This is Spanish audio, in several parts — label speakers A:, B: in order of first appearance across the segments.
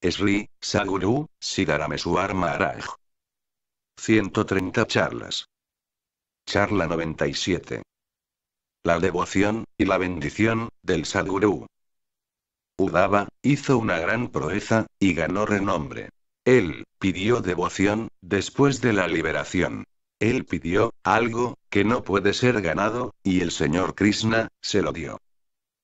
A: Sri, Saguru, arma Maharaj. 130 charlas. Charla 97. La devoción, y la bendición, del Sadguru. Udava, hizo una gran proeza, y ganó renombre. Él, pidió devoción, después de la liberación. Él pidió, algo, que no puede ser ganado, y el señor Krishna, se lo dio.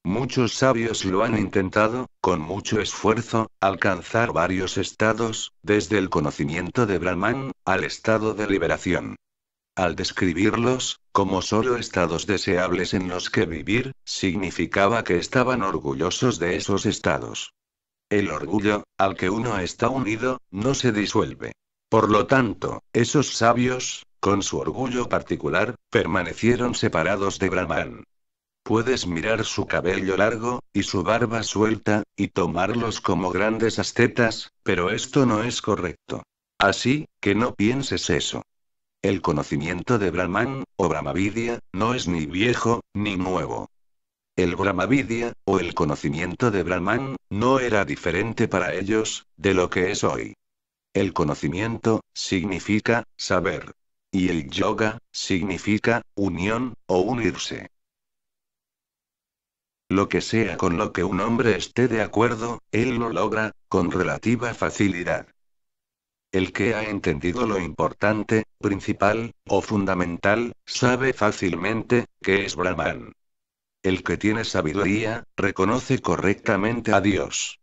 A: Muchos sabios lo han intentado, con mucho esfuerzo, alcanzar varios estados, desde el conocimiento de Brahman, al estado de liberación. Al describirlos, como solo estados deseables en los que vivir, significaba que estaban orgullosos de esos estados. El orgullo, al que uno está unido, no se disuelve. Por lo tanto, esos sabios, con su orgullo particular, permanecieron separados de Brahman. Puedes mirar su cabello largo, y su barba suelta, y tomarlos como grandes ascetas, pero esto no es correcto. Así, que no pienses eso. El conocimiento de Brahman, o Brahmavidya, no es ni viejo, ni nuevo. El Brahmavidya, o el conocimiento de Brahman, no era diferente para ellos, de lo que es hoy. El conocimiento, significa, saber. Y el yoga, significa, unión, o unirse. Lo que sea con lo que un hombre esté de acuerdo, él lo logra, con relativa facilidad. El que ha entendido lo importante, principal, o fundamental, sabe fácilmente, que es Brahman. El que tiene sabiduría, reconoce correctamente a Dios.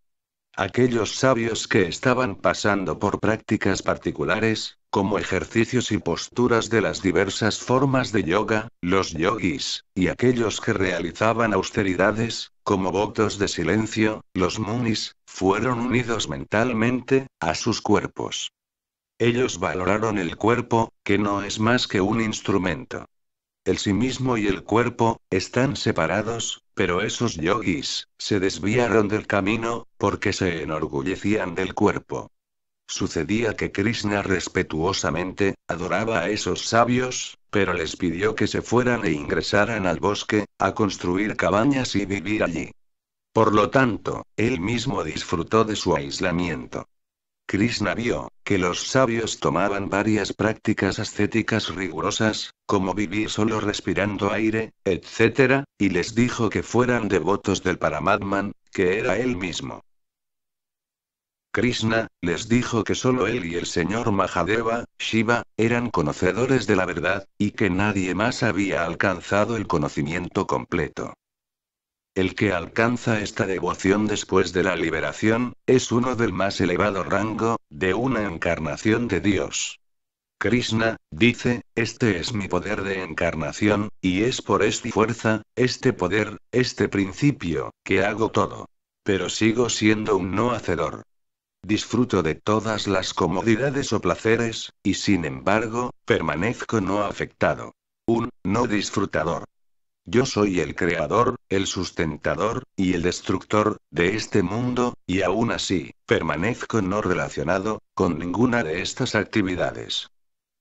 A: Aquellos sabios que estaban pasando por prácticas particulares, como ejercicios y posturas de las diversas formas de yoga, los yogis, y aquellos que realizaban austeridades, como votos de silencio, los munis, fueron unidos mentalmente, a sus cuerpos. Ellos valoraron el cuerpo, que no es más que un instrumento. El sí mismo y el cuerpo, están separados, pero esos yogis, se desviaron del camino, porque se enorgullecían del cuerpo. Sucedía que Krishna respetuosamente, adoraba a esos sabios, pero les pidió que se fueran e ingresaran al bosque, a construir cabañas y vivir allí. Por lo tanto, él mismo disfrutó de su aislamiento. Krishna vio que los sabios tomaban varias prácticas ascéticas rigurosas, como vivir solo respirando aire, etc., y les dijo que fueran devotos del Paramatman, que era él mismo. Krishna, les dijo que solo él y el señor Mahadeva, Shiva, eran conocedores de la verdad, y que nadie más había alcanzado el conocimiento completo. El que alcanza esta devoción después de la liberación, es uno del más elevado rango, de una encarnación de Dios. Krishna, dice, este es mi poder de encarnación, y es por esta fuerza, este poder, este principio, que hago todo. Pero sigo siendo un no hacedor. Disfruto de todas las comodidades o placeres, y sin embargo, permanezco no afectado. Un no disfrutador. Yo soy el creador, el sustentador, y el destructor, de este mundo, y aún así, permanezco no relacionado, con ninguna de estas actividades.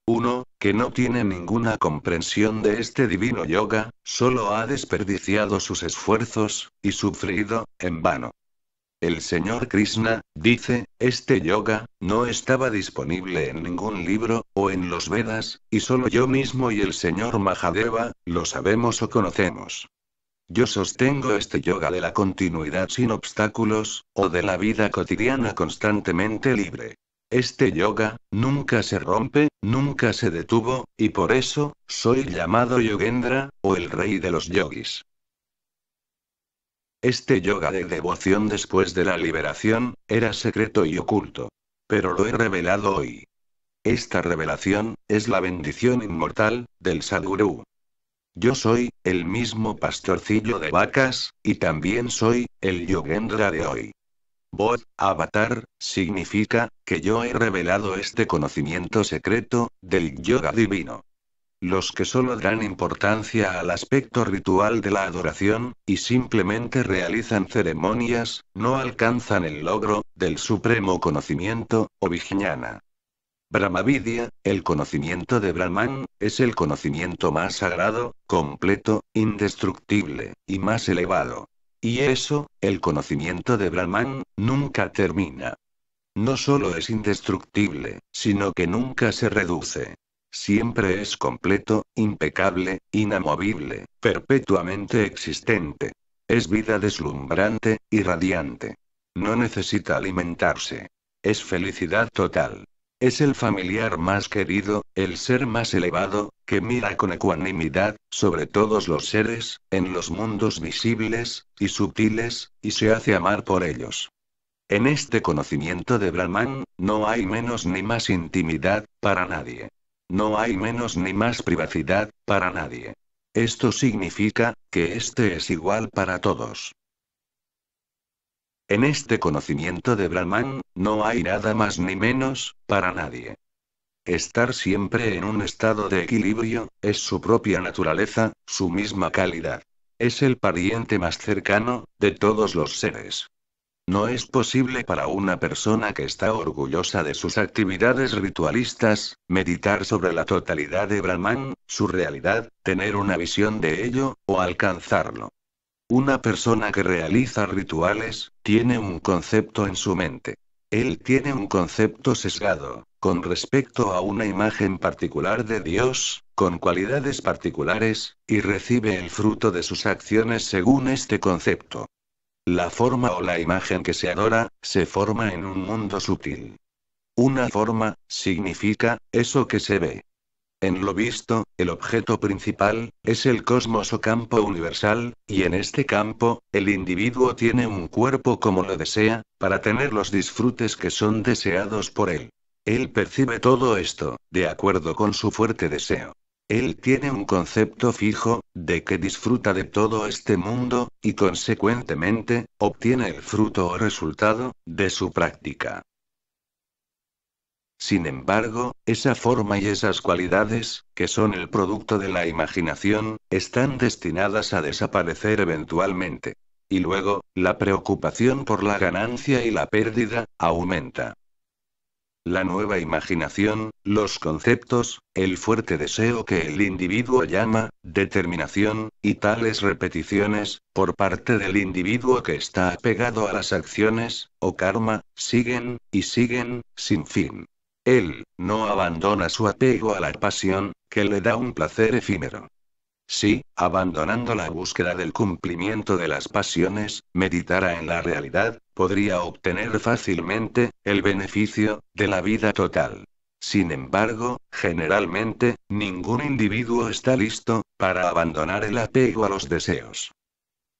A: Uno, que no tiene ninguna comprensión de este divino yoga, solo ha desperdiciado sus esfuerzos, y sufrido, en vano. El señor Krishna, dice, este yoga, no estaba disponible en ningún libro, o en los Vedas, y solo yo mismo y el señor Mahadeva, lo sabemos o conocemos. Yo sostengo este yoga de la continuidad sin obstáculos, o de la vida cotidiana constantemente libre. Este yoga, nunca se rompe, nunca se detuvo, y por eso, soy llamado Yogendra, o el rey de los yogis. Este yoga de devoción después de la liberación, era secreto y oculto. Pero lo he revelado hoy. Esta revelación, es la bendición inmortal, del Sadguru. Yo soy, el mismo pastorcillo de vacas, y también soy, el Yogendra de hoy. Bod, avatar, significa, que yo he revelado este conocimiento secreto, del yoga divino los que solo dan importancia al aspecto ritual de la adoración, y simplemente realizan ceremonias, no alcanzan el logro del supremo conocimiento, o vijñana. Brahmavidya, el conocimiento de Brahman, es el conocimiento más sagrado, completo, indestructible, y más elevado. Y eso, el conocimiento de Brahman, nunca termina. No solo es indestructible, sino que nunca se reduce. Siempre es completo, impecable, inamovible, perpetuamente existente. Es vida deslumbrante, y radiante. No necesita alimentarse. Es felicidad total. Es el familiar más querido, el ser más elevado, que mira con ecuanimidad, sobre todos los seres, en los mundos visibles, y sutiles, y se hace amar por ellos. En este conocimiento de Brahman, no hay menos ni más intimidad, para nadie. No hay menos ni más privacidad, para nadie. Esto significa, que este es igual para todos. En este conocimiento de Brahman, no hay nada más ni menos, para nadie. Estar siempre en un estado de equilibrio, es su propia naturaleza, su misma calidad. Es el pariente más cercano, de todos los seres. No es posible para una persona que está orgullosa de sus actividades ritualistas, meditar sobre la totalidad de Brahman, su realidad, tener una visión de ello, o alcanzarlo. Una persona que realiza rituales, tiene un concepto en su mente. Él tiene un concepto sesgado, con respecto a una imagen particular de Dios, con cualidades particulares, y recibe el fruto de sus acciones según este concepto. La forma o la imagen que se adora, se forma en un mundo sutil. Una forma, significa, eso que se ve. En lo visto, el objeto principal, es el cosmos o campo universal, y en este campo, el individuo tiene un cuerpo como lo desea, para tener los disfrutes que son deseados por él. Él percibe todo esto, de acuerdo con su fuerte deseo. Él tiene un concepto fijo, de que disfruta de todo este mundo, y consecuentemente, obtiene el fruto o resultado, de su práctica. Sin embargo, esa forma y esas cualidades, que son el producto de la imaginación, están destinadas a desaparecer eventualmente. Y luego, la preocupación por la ganancia y la pérdida, aumenta la nueva imaginación, los conceptos, el fuerte deseo que el individuo llama, determinación, y tales repeticiones, por parte del individuo que está apegado a las acciones, o karma, siguen, y siguen, sin fin. Él, no abandona su apego a la pasión, que le da un placer efímero si, abandonando la búsqueda del cumplimiento de las pasiones, meditara en la realidad, podría obtener fácilmente, el beneficio, de la vida total. Sin embargo, generalmente, ningún individuo está listo, para abandonar el apego a los deseos.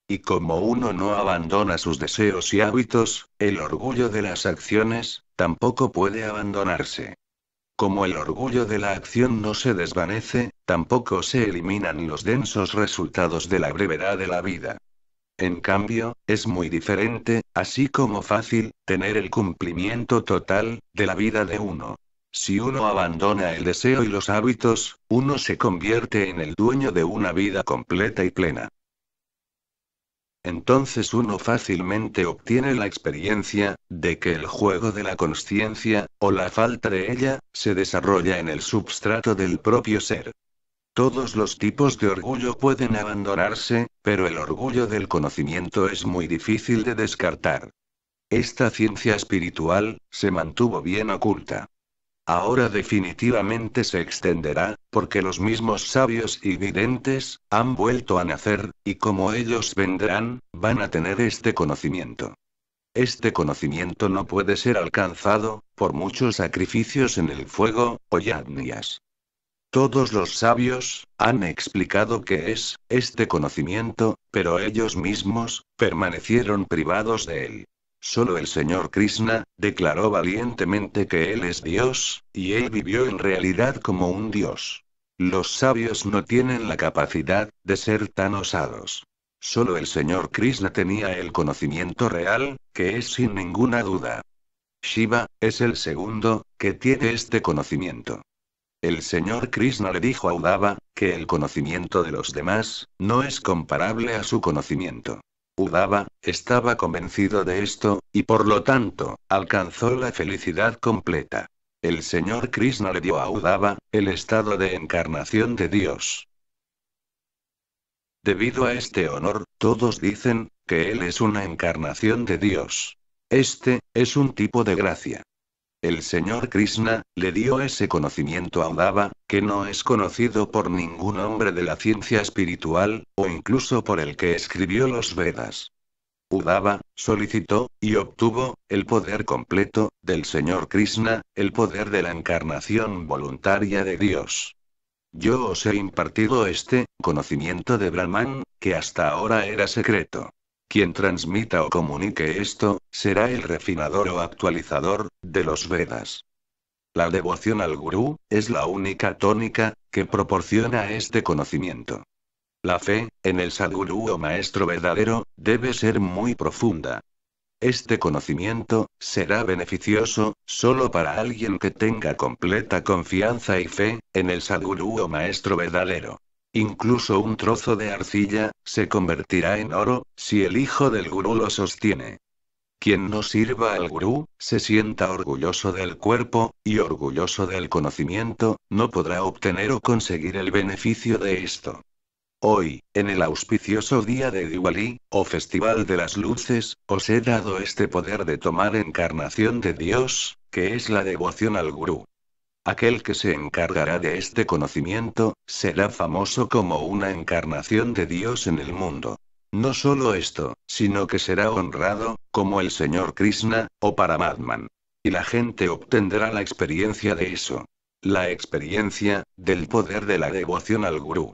A: Y como uno no abandona sus deseos y hábitos, el orgullo de las acciones, tampoco puede abandonarse. Como el orgullo de la acción no se desvanece, tampoco se eliminan los densos resultados de la brevedad de la vida. En cambio, es muy diferente, así como fácil, tener el cumplimiento total, de la vida de uno. Si uno abandona el deseo y los hábitos, uno se convierte en el dueño de una vida completa y plena. Entonces uno fácilmente obtiene la experiencia, de que el juego de la conciencia, o la falta de ella, se desarrolla en el substrato del propio ser. Todos los tipos de orgullo pueden abandonarse, pero el orgullo del conocimiento es muy difícil de descartar. Esta ciencia espiritual, se mantuvo bien oculta. Ahora definitivamente se extenderá, porque los mismos sabios y videntes, han vuelto a nacer, y como ellos vendrán, van a tener este conocimiento. Este conocimiento no puede ser alcanzado, por muchos sacrificios en el fuego, o yadnias. Todos los sabios, han explicado qué es, este conocimiento, pero ellos mismos, permanecieron privados de él. Solo el señor Krishna, declaró valientemente que él es Dios, y él vivió en realidad como un Dios. Los sabios no tienen la capacidad, de ser tan osados. Solo el señor Krishna tenía el conocimiento real, que es sin ninguna duda. Shiva, es el segundo, que tiene este conocimiento. El señor Krishna le dijo a Udava, que el conocimiento de los demás, no es comparable a su conocimiento. Udava, estaba convencido de esto, y por lo tanto, alcanzó la felicidad completa. El señor Krishna le dio a Udava, el estado de encarnación de Dios. Debido a este honor, todos dicen, que él es una encarnación de Dios. Este, es un tipo de gracia. El señor Krishna, le dio ese conocimiento a Udava, que no es conocido por ningún hombre de la ciencia espiritual, o incluso por el que escribió los Vedas. Udava, solicitó, y obtuvo, el poder completo, del señor Krishna, el poder de la encarnación voluntaria de Dios. Yo os he impartido este, conocimiento de Brahman, que hasta ahora era secreto. Quien transmita o comunique esto, será el refinador o actualizador, de los Vedas. La devoción al gurú, es la única tónica, que proporciona este conocimiento. La fe, en el Sadguru o maestro verdadero, debe ser muy profunda. Este conocimiento, será beneficioso, solo para alguien que tenga completa confianza y fe, en el Sadguru o maestro verdadero. Incluso un trozo de arcilla, se convertirá en oro, si el hijo del gurú lo sostiene. Quien no sirva al gurú, se sienta orgulloso del cuerpo, y orgulloso del conocimiento, no podrá obtener o conseguir el beneficio de esto. Hoy, en el auspicioso día de Diwali, o Festival de las Luces, os he dado este poder de tomar encarnación de Dios, que es la devoción al gurú. Aquel que se encargará de este conocimiento, será famoso como una encarnación de Dios en el mundo. No solo esto, sino que será honrado, como el señor Krishna, o Paramatman. Y la gente obtendrá la experiencia de eso. La experiencia, del poder de la devoción al gurú.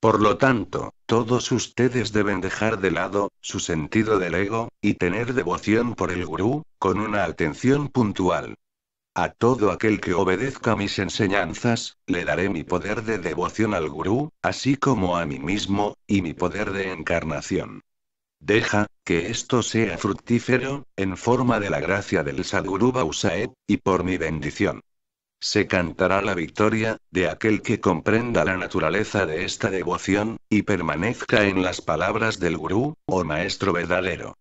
A: Por lo tanto, todos ustedes deben dejar de lado su sentido del ego, y tener devoción por el gurú, con una atención puntual. A todo aquel que obedezca mis enseñanzas, le daré mi poder de devoción al gurú, así como a mí mismo, y mi poder de encarnación. Deja, que esto sea fructífero, en forma de la gracia del Sadguru Bausaet, y por mi bendición. Se cantará la victoria, de aquel que comprenda la naturaleza de esta devoción, y permanezca en las palabras del Gurú, o maestro verdadero.